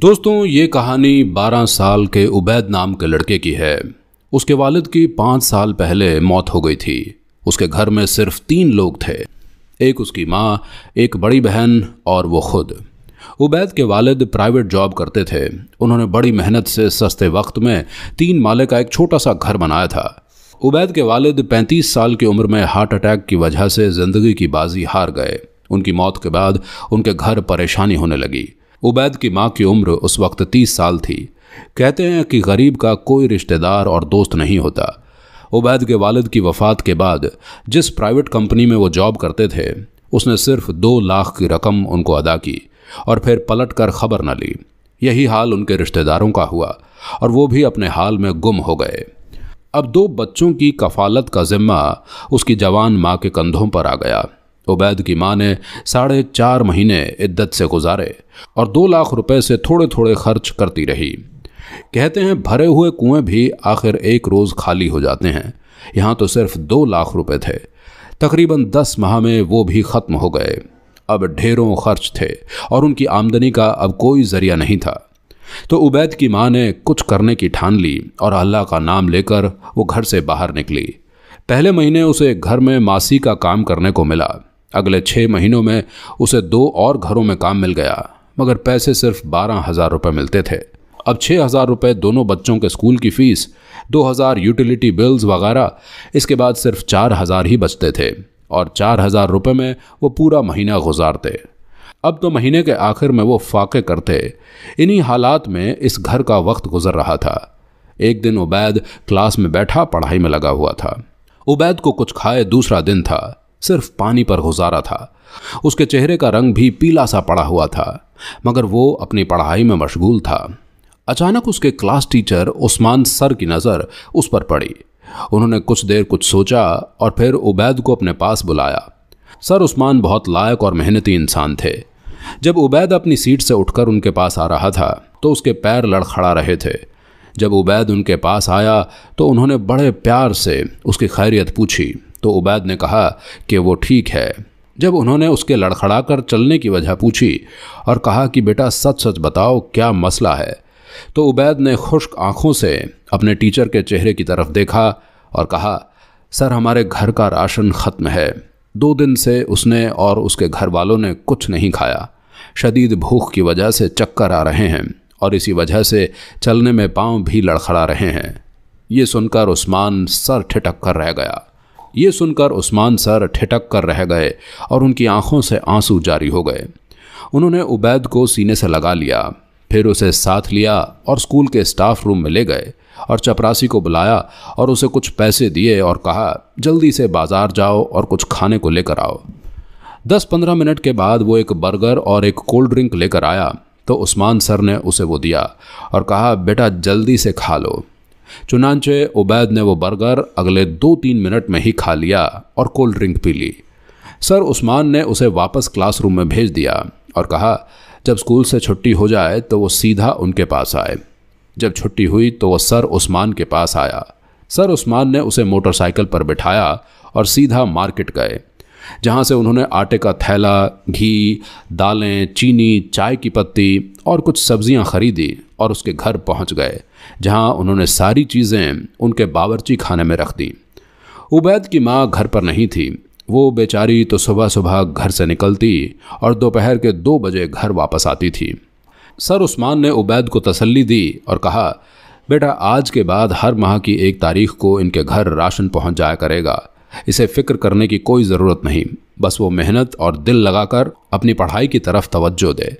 दोस्तों ये कहानी 12 साल के उबैद नाम के लड़के की है उसके वालिद की पाँच साल पहले मौत हो गई थी उसके घर में सिर्फ तीन लोग थे एक उसकी माँ एक बड़ी बहन और वो खुद उबैद के वालिद प्राइवेट जॉब करते थे उन्होंने बड़ी मेहनत से सस्ते वक्त में तीन माले का एक छोटा सा घर बनाया था उबैद के वालिद 35 साल की उम्र में हार्ट अटैक की वजह से ज़िंदगी की बाजी हार गए उनकी मौत के बाद उनके घर परेशानी होने लगी उबैद की माँ की उम्र उस वक्त तीस साल थी कहते हैं कि गरीब का कोई रिश्तेदार और दोस्त नहीं होता उबैद के वालिद की वफात के बाद जिस प्राइवेट कंपनी में वो जॉब करते थे उसने सिर्फ दो लाख की रकम उनको अदा की और फिर पलट कर खबर न ली यही हाल उनके रिश्तेदारों का हुआ और वो भी अपने हाल में गुम हो गए अब दो बच्चों की कफालत का जिम्मा उसकी जवान माँ के कंधों पर आ गया उबैद की माँ ने साढ़े चार महीने इद्दत से गुजारे और दो लाख रुपए से थोड़े थोड़े खर्च करती रही कहते हैं भरे हुए कुएं भी आखिर एक रोज़ खाली हो जाते हैं यहाँ तो सिर्फ दो लाख रुपए थे तकरीबन दस माह में वो भी ख़त्म हो गए अब ढेरों खर्च थे और उनकी आमदनी का अब कोई ज़रिया नहीं था तो उबैद की माँ ने कुछ करने की ठान ली और अल्लाह का नाम लेकर वो घर से बाहर निकली पहले महीने उसे घर में मासी का काम करने को मिला अगले छः महीनों में उसे दो और घरों में काम मिल गया मगर पैसे सिर्फ बारह हज़ार रुपये मिलते थे अब छः हज़ार रुपये दोनों बच्चों के स्कूल की फ़ीस दो हज़ार यूटिलिटी बिल्स वगैरह इसके बाद सिर्फ चार हज़ार ही बचते थे और चार हज़ार रुपये में वो पूरा महीना गुजारते अब तो महीने के आखिर में वो फाके करते इन्हीं हालात में इस घर का वक्त गुजर रहा था एक दिन उबैद क्लास में बैठा पढ़ाई में लगा हुआ था उबैद को कुछ खाए दूसरा दिन था सिर्फ पानी पर गुजारा था उसके चेहरे का रंग भी पीला सा पड़ा हुआ था मगर वो अपनी पढ़ाई में मशगूल था अचानक उसके क्लास टीचर उस्मान सर की नज़र उस पर पड़ी उन्होंने कुछ देर कुछ सोचा और फिर उबैद को अपने पास बुलाया सर उस्मान बहुत लायक और मेहनती इंसान थे जब उबैद अपनी सीट से उठकर उनके पास आ रहा था तो उसके पैर लड़खड़ा रहे थे जब उबैद उनके पास आया तो उन्होंने बड़े प्यार से उसकी खैरियत पूछी तो उबैद ने कहा कि वो ठीक है जब उन्होंने उसके लड़खड़ा कर चलने की वजह पूछी और कहा कि बेटा सच सच बताओ क्या मसला है तो उबैद ने खुश्क आंखों से अपने टीचर के चेहरे की तरफ देखा और कहा सर हमारे घर का राशन ख़त्म है दो दिन से उसने और उसके घर वालों ने कुछ नहीं खाया शदीद भूख की वजह से चक्कर आ रहे हैं और इसी वजह से चलने में पांव भी लड़खड़ा रहे हैं ये सुनकर उस्मान सर ठिटक कर रह गया ये सुनकर उस्मान सर ठिटक कर रह गए और उनकी आंखों से आंसू जारी हो गए उन्होंने उबैद को सीने से लगा लिया फिर उसे साथ लिया और स्कूल के स्टाफ रूम में ले गए और चपरासी को बुलाया और उसे कुछ पैसे दिए और कहा जल्दी से बाजार जाओ और कुछ खाने को लेकर आओ दस पंद्रह मिनट के बाद वो एक बर्गर और एक कोल्ड ड्रिंक लेकर आया तो उस्मान सर ने उसे वो दिया और कहा बेटा जल्दी से खा लो चुनाचे उबैद ने वो बर्गर अगले दो तीन मिनट में ही खा लिया और कोल्ड ड्रिंक पी ली सर उस्मान ने उसे वापस क्लासरूम में भेज दिया और कहा जब स्कूल से छुट्टी हो जाए तो वो सीधा उनके पास आए जब छुट्टी हुई तो वह सर उस्मान के पास आया सर उस्मान ने उसे मोटरसाइकिल पर बिठाया और सीधा मार्केट गए जहाँ से उन्होंने आटे का थैला घी दालें चीनी चाय की पत्ती और कुछ सब्जियाँ खरीदी और उसके घर पहुँच गए जहां उन्होंने सारी चीज़ें उनके बावरची खाने में रख दी उबैद की माँ घर पर नहीं थी वो बेचारी तो सुबह सुबह घर से निकलती और दोपहर के दो बजे घर वापस आती थी सर उस्मान ने उबैद को तसल्ली दी और कहा बेटा आज के बाद हर माह की एक तारीख को इनके घर राशन पहुंच जाया करेगा इसे फ़िक्र करने की कोई ज़रूरत नहीं बस वो मेहनत और दिल लगाकर अपनी पढ़ाई की तरफ तवज्जो दे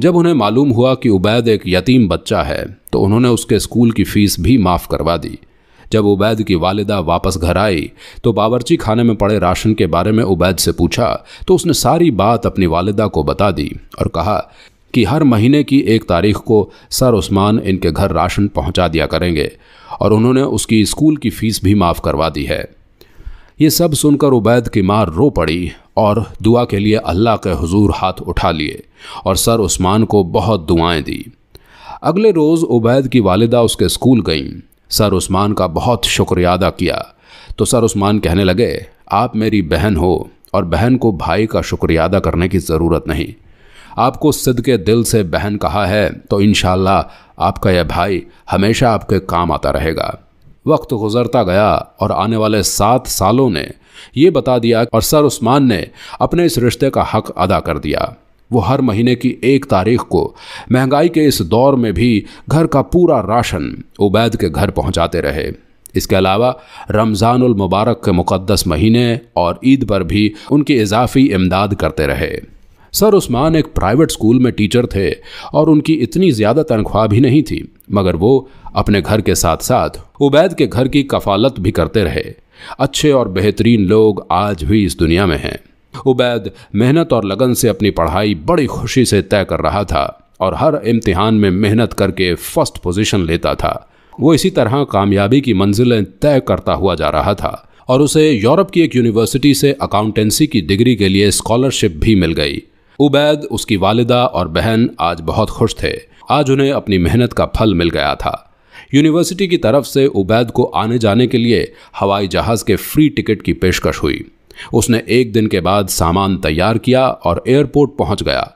जब उन्हें मालूम हुआ कि उबैद एक यतीम बच्चा है तो उन्होंने उसके स्कूल की फ़ीस भी माफ़ करवा दी जब उबैद की वालिदा वापस घर आई तो बावरची खाने में पड़े राशन के बारे में उबैद से पूछा तो उसने सारी बात अपनी वालिदा को बता दी और कहा कि हर महीने की एक तारीख को सर उस्मान इनके घर राशन पहुंचा दिया करेंगे और उन्होंने उसकी स्कूल की फ़ीस भी माफ़ करवा दी है ये सब सुनकर उबैद की माँ रो पड़ी और दुआ के लिए अल्लाह के हुजूर हाथ उठा लिए और सर उस्मान को बहुत दुआएं दी अगले रोज़ उबैद की वालदा उसके स्कूल गईं सर उस्मान का बहुत शुक्रिया अदा किया तो सर उस्मान कहने लगे आप मेरी बहन हो और बहन को भाई का शुक्रिया अदा करने की ज़रूरत नहीं आपको सिद के दिल से बहन कहा है तो इन आपका यह भाई हमेशा आपके काम आता रहेगा वक्त गुजरता गया और आने वाले सात सालों ने ये बता दिया और सर उस्मान ने अपने इस रिश्ते का हक अदा कर दिया वो हर महीने की एक तारीख को महंगाई के इस दौर में भी घर का पूरा राशन उबैद के घर पहुंचाते रहे इसके अलावा रमज़ानमबारक मुबारक के मुकद्दस महीने और ईद पर भी उनकी इजाफी इमदाद करते रहे सर उस्मान एक प्राइवेट स्कूल में टीचर थे और उनकी इतनी ज़्यादा तनख्वाह भी नहीं थी मगर वो अपने घर के साथ साथ उबैद के घर की कफालत भी करते रहे अच्छे और बेहतरीन लोग आज भी इस दुनिया में हैं उबैद मेहनत और लगन से अपनी पढ़ाई बड़ी खुशी से तय कर रहा था और हर इम्तिहान में मेहनत करके फर्स्ट पोजीशन लेता था वो इसी तरह कामयाबी की मंजिलें तय करता हुआ जा रहा था और उसे यूरोप की एक यूनिवर्सिटी से अकाउंटेंसी की डिग्री के लिए स्कॉलरशिप भी मिल गई उबैद उसकी वालिदा और बहन आज बहुत खुश थे आज उन्हें अपनी मेहनत का फल मिल गया था यूनिवर्सिटी की तरफ से उबैद को आने जाने के लिए हवाई जहाज़ के फ्री टिकट की पेशकश हुई उसने एक दिन के बाद सामान तैयार किया और एयरपोर्ट पहुंच गया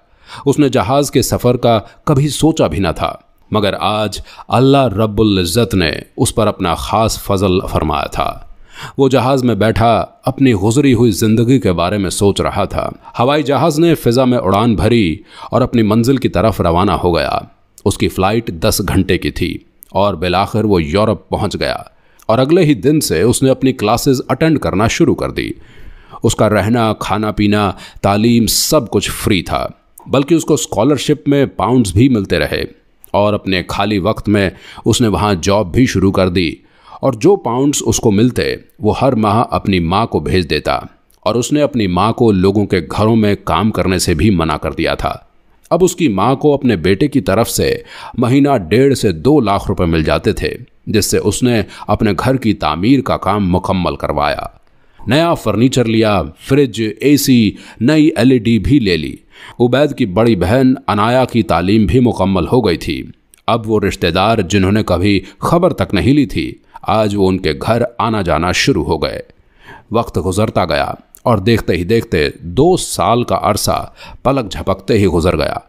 उसने जहाज़ के सफ़र का कभी सोचा भी ना था मगर आज अल्लाह रबुल्ज़त ने उस पर अपना ख़ास फजल फरमाया था वो जहाज़ में बैठा अपनी गुजरी हुई ज़िंदगी के बारे में सोच रहा था हवाई जहाज़ ने फ़िज़ा में उड़ान भरी और अपनी मंजिल की तरफ रवाना हो गया उसकी फ़्लाइट दस घंटे की थी और बिलाखिर वो यूरोप पहुंच गया और अगले ही दिन से उसने अपनी क्लासेस अटेंड करना शुरू कर दी उसका रहना खाना पीना तालीम सब कुछ फ्री था बल्कि उसको स्कॉलरशिप में पाउंड्स भी मिलते रहे और अपने खाली वक्त में उसने वहाँ जॉब भी शुरू कर दी और जो पाउंड्स उसको मिलते वो हर माह अपनी माँ को भेज देता और उसने अपनी माँ को लोगों के घरों में काम करने से भी मना कर दिया था अब उसकी माँ को अपने बेटे की तरफ से महीना डेढ़ से दो लाख रुपए मिल जाते थे जिससे उसने अपने घर की तामीर का काम मुकम्मल करवाया नया फर्नीचर लिया फ्रिज एसी नई एलईडी e भी ले ली उबैद की बड़ी बहन अनाया की तालीम भी मुकम्मल हो गई थी अब वो रिश्तेदार जिन्होंने कभी खबर तक नहीं ली थी आज वो उनके घर आना जाना शुरू हो गए वक्त गुजरता गया और देखते ही देखते दो साल का अरसा पलक झपकते ही गुजर गया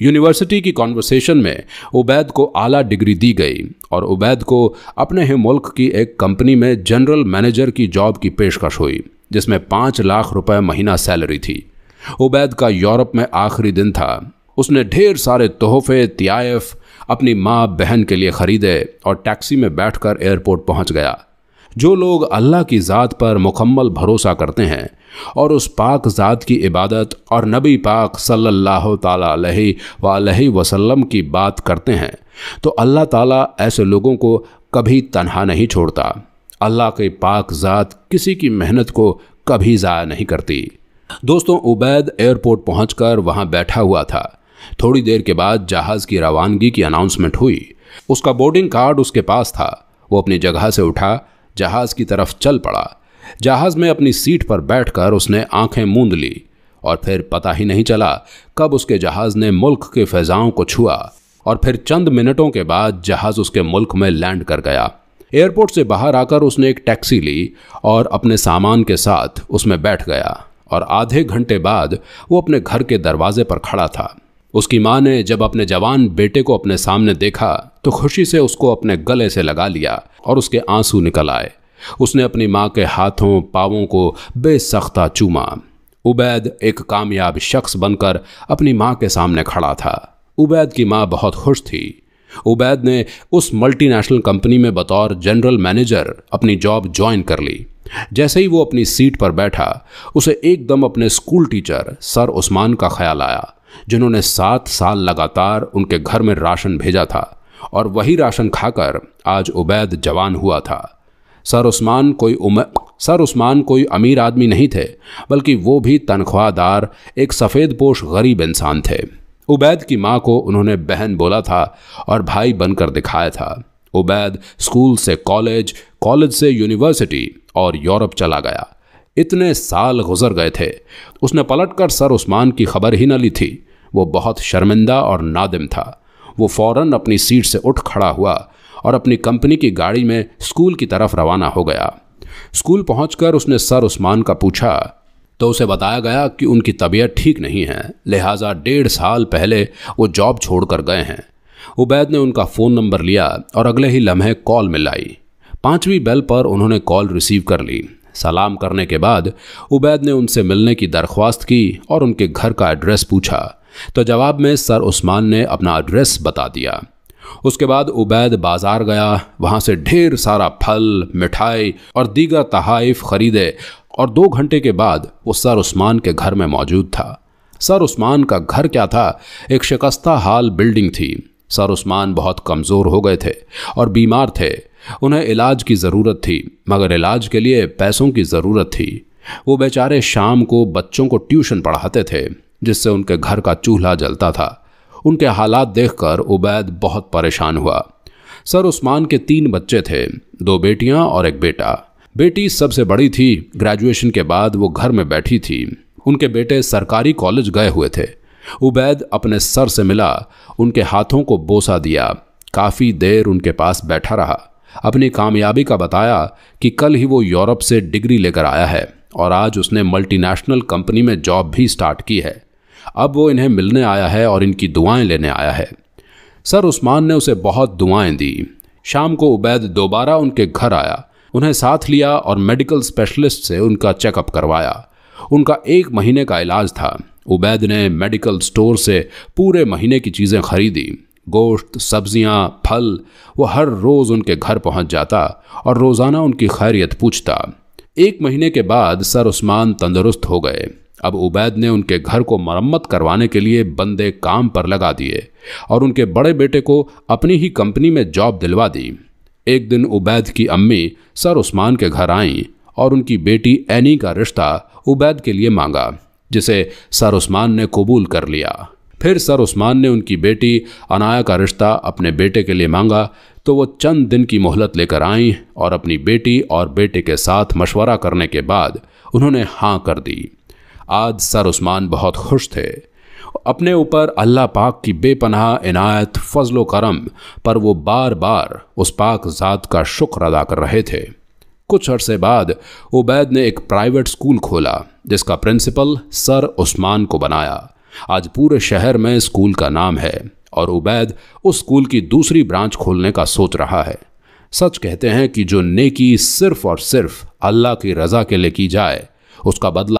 यूनिवर्सिटी की कॉन्वर्सेशन में उबैद को आला डिग्री दी गई और उबैद को अपने ही मुल्क की एक कंपनी में जनरल मैनेजर की जॉब की पेशकश हुई जिसमें पाँच लाख रुपए महीना सैलरी थी उबैद का यूरोप में आखिरी दिन था उसने ढेर सारे तोहफे तियाइफ़ अपनी माँ बहन के लिए ख़रीदे और टैक्सी में बैठकर एयरपोर्ट पहुँच गया जो लोग अल्लाह की ज़ात पर मुकम्मल भरोसा करते हैं और उस पाक ज़ात की इबादत और नबी पाक सल्लल्लाहु अलैहि सल्ला वसल्लम की बात करते हैं तो अल्लाह ताला ऐसे लोगों को कभी तनहा नहीं छोड़ता अल्लाह के पाक ज़ात किसी की मेहनत को कभी ज़ाया नहीं करती दोस्तों उबैद एयरपोर्ट पहुंचकर वहां बैठा हुआ था थोड़ी देर के बाद जहाज की रवानगी की अनाउंसमेंट हुई उसका बोर्डिंग कार्ड उसके पास था वो अपनी जगह से उठा जहाज की तरफ चल पड़ा जहाज में अपनी सीट पर बैठकर उसने आंखें मूंद ली और फिर पता ही नहीं चला कब उसके जहाज ने मुल्क के फैजाओं को छुआ और फिर चंद मिनटों के बाद जहाज उसके मुल्क में लैंड कर गया एयरपोर्ट से बाहर आकर उसने एक टैक्सी ली और अपने सामान के साथ उसमें बैठ गया और आधे घंटे बाद वो अपने घर के दरवाजे पर खड़ा था उसकी माँ ने जब अपने जवान बेटे को अपने सामने देखा तो खुशी से उसको अपने गले से लगा लिया और उसके आंसू निकल आए उसने अपनी माँ के हाथों पावों को बेसख्ता चूमा उबैद एक कामयाब शख्स बनकर अपनी माँ के सामने खड़ा था उबैद की माँ बहुत खुश थी उबैद ने उस मल्टीनेशनल कंपनी में बतौर जनरल मैनेजर अपनी जॉब ज्वाइन कर ली जैसे ही वो अपनी सीट पर बैठा उसे एकदम अपने स्कूल टीचर सर उस्मान का ख्याल आया जिन्होंने सात साल लगातार उनके घर में राशन भेजा था और वही राशन खाकर आज उबैद जवान हुआ था सर उस्मान कोई उमर सर उस्मान कोई अमीर आदमी नहीं थे बल्कि वो भी तनख्वाहदार एक सफ़ेद पोश गरीब इंसान थे उबैद की माँ को उन्होंने बहन बोला था और भाई बनकर दिखाया था उबैद स्कूल से कॉलेज कॉलेज से यूनिवर्सिटी और यूरोप चला गया इतने साल गुजर गए थे उसने पलटकर सर उस्मान की खबर ही न ली थी वो बहुत शर्मिंदा और नादिम था वो फौरन अपनी सीट से उठ खड़ा हुआ और अपनी कंपनी की गाड़ी में स्कूल की तरफ रवाना हो गया स्कूल पहुंचकर उसने सर उस्मान का पूछा तो उसे बताया गया कि उनकी तबीयत ठीक नहीं है लिहाजा डेढ़ साल पहले वो जॉब छोड़कर गए हैं उबैद ने उनका फ़ोन नंबर लिया और अगले ही लम्हे कॉल मिलाई पांचवी बेल पर उन्होंने कॉल रिसीव कर ली सलाम करने के बाद उबैद ने उनसे मिलने की दरख्वास्त की और उनके घर का एड्रेस पूछा तो जवाब में सर उस्मान ने अपना एड्रेस बता दिया उसके बाद उबैद बाजार गया वहाँ से ढेर सारा फल मिठाई और दीगर तहाइफ खरीदे और दो घंटे के बाद वो सर उस्मान के घर में मौजूद था सर उस्मान का घर क्या था एक शिकस्ता हाल बिल्डिंग थी सर उस्मान बहुत कमज़ोर हो गए थे और बीमार थे उन्हें इलाज की ज़रूरत थी मगर इलाज के लिए पैसों की ज़रूरत थी वो बेचारे शाम को बच्चों को ट्यूशन पढ़ाते थे जिससे उनके घर का चूल्हा जलता था उनके हालात देखकर उबैद बहुत परेशान हुआ सर उस्मान के तीन बच्चे थे दो बेटियां और एक बेटा बेटी सबसे बड़ी थी ग्रेजुएशन के बाद वो घर में बैठी थी उनके बेटे सरकारी कॉलेज गए हुए थे उबैद अपने सर से मिला उनके हाथों को बोसा दिया काफ़ी देर उनके पास बैठा रहा अपनी कामयाबी का बताया कि कल ही वो यूरोप से डिग्री लेकर आया है और आज उसने मल्टीनेशनल कंपनी में जॉब भी स्टार्ट की है अब वो इन्हें मिलने आया है और इनकी दुआएं लेने आया है सर उस्मान ने उसे बहुत दुआएं दी शाम को उबैद दोबारा उनके घर आया उन्हें साथ लिया और मेडिकल स्पेशलिस्ट से उनका चेकअप करवाया उनका एक महीने का इलाज था उबैद ने मेडिकल स्टोर से पूरे महीने की चीज़ें खरीदी गोश्त सब्जियां फल वह हर रोज़ उनके घर पहुंच जाता और रोज़ाना उनकी खैरियत पूछता एक महीने के बाद सर उस्मान तंदुरुस्त हो गए अब उबैद ने उनके घर को मरम्मत करवाने के लिए बंदे काम पर लगा दिए और उनके बड़े बेटे को अपनी ही कंपनी में जॉब दिलवा दी एक दिन उबैद की अम्मी सर उस्मान के घर आईं और उनकी बेटी एनी का रिश्ता उबैद के लिए मांगा जिसे सर उस्मान ने कबूल कर लिया फिर सर उस्मान ने उनकी बेटी अनाया का रिश्ता अपने बेटे के लिए मांगा तो वो चंद दिन की मोहलत लेकर आई और अपनी बेटी और बेटे के साथ मशवरा करने के बाद उन्होंने हाँ कर दी आज सर उस्मान बहुत खुश थे अपने ऊपर अल्लाह पाक की बेपनाह इनायत फजलो करम पर वो बार बार उस पाक ज़ात का शुक्र अदा कर रहे थे कुछ अरसे बाद उबैद ने एक प्राइवेट स्कूल खोला जिसका प्रिंसिपल सर उस्मान को बनाया आज पूरे शहर में स्कूल का नाम है और उबैद उस स्कूल की दूसरी ब्रांच खोलने का सोच रहा है सच कहते हैं कि जो नेकी सिर्फ और सिर्फ अल्लाह की रज़ा के लिए की जाए उसका बदला